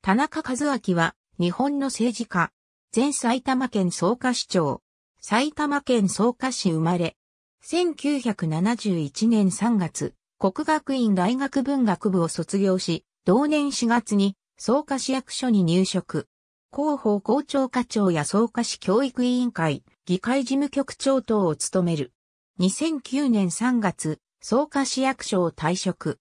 田中和明は、日本の政治家、前埼玉県草加市長、埼玉県草加市生まれ、1971年3月、国学院大学文学部を卒業し、同年4月に草加市役所に入職。広報校長課長や草加市教育委員会、議会事務局長等を務める。2009年3月、草加市役所を退職。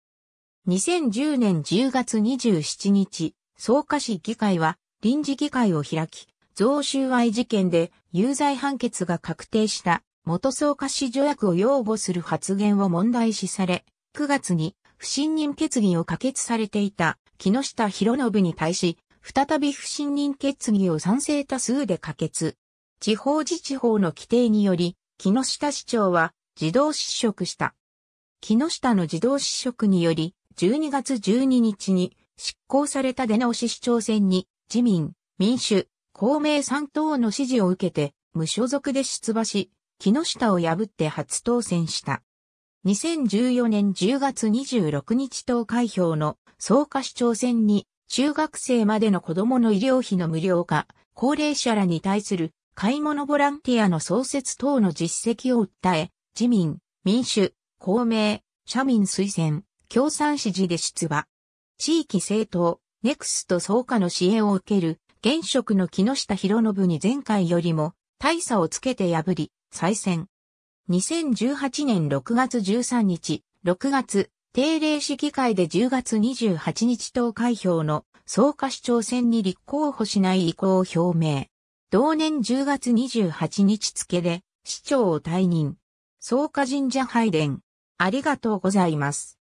2010年10月27日、草加市議会は臨時議会を開き、贈収賄事件で有罪判決が確定した元草加市助役を擁護する発言を問題視され、9月に不信任決議を可決されていた木下博信に対し、再び不信任決議を賛成多数で可決。地方自治法の規定により、木下市長は自動失職した。木下の自動失職により、12月12日に執行された出直し市長選に、自民、民主、公明3党の支持を受けて、無所属で出馬し、木下を破って初当選した。2014年10月26日投開票の総価市長選に、中学生までの子供の医療費の無料化、高齢者らに対する買い物ボランティアの創設等の実績を訴え、自民、民主、公明、社民推薦、共産支持で出馬。地域政党、ネクスト総科の支援を受ける、現職の木下博信に前回よりも、大差をつけて破り、再選。2018年6月13日、6月、定例市議会で10月28日投開票の総科市長選に立候補しない意向を表明。同年10月28日付で市長を退任。総科神社拝殿。ありがとうございます。